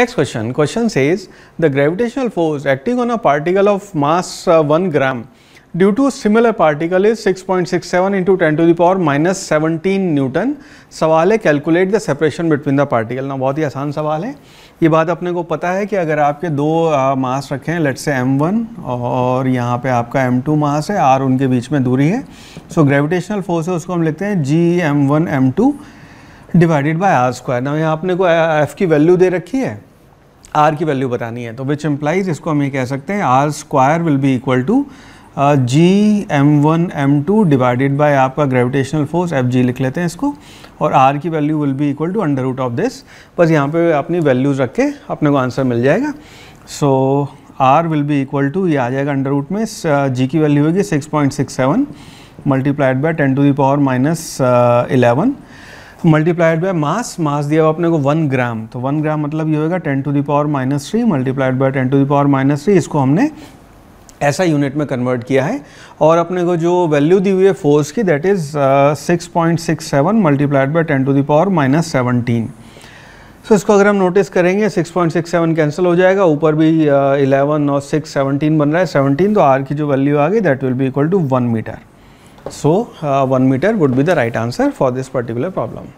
Next question. Question says the gravitational force acting on a particle of mass uh, 1 gram due to similar particle is 6.67 into 10 to the power minus 17 newton सवाल है calculate the separation between the particle ना बहुत ही आसान सवाल है ये बात अपने को पता है कि अगर आपके दो मास मास रखें लेट से वन और यहाँ पे आपका एम टू मास है आर उनके बीच में दूरी है सो ग्रेविटेशनल फोर्स है उसको हम लिखते हैं G M one M two divided by R square ना यहाँ आपने को एफ की वैल्यू दे रखी है आर की वैल्यू बतानी है तो विच एम्प्लाइज इसको हम ये कह सकते हैं R square will be equal to G M one M two divided by आपका ग्रेविटेशनल फोर्स एफ जी लिख लेते हैं इसको और आर की value will be equal to under root of this बस यहाँ पे अपनी वैल्यूज़ रख के अपने को आंसर मिल जाएगा so R will be equal to ये आ जाएगा अंडर रूट में जी uh, की वैल्यू होगी six point six seven multiplied by ten to the power minus eleven multiplied by mass mass दिया हुआ अपने को वन ग्राम तो वन ग्राम मतलब ये होगा ten to the power minus three multiplied by ten to the power minus three इसको हमने ऐसा यूनिट में कन्वर्ट किया है और अपने को जो वैल्यू दी हुई है फोर्स की that is six point six seven multiplied by ten to the power minus seventeen so इसको अगर हम नोटिस करेंगे six point six seven cancel हो जाएगा ऊपर भी इलेवन uh, और सिक्स सेवनटीन बन रहा है सेवनटीन तो आर की जो वैल्यू आ गई that will be equal to one metre So, uh, 1 meter would be the right answer for this particular problem.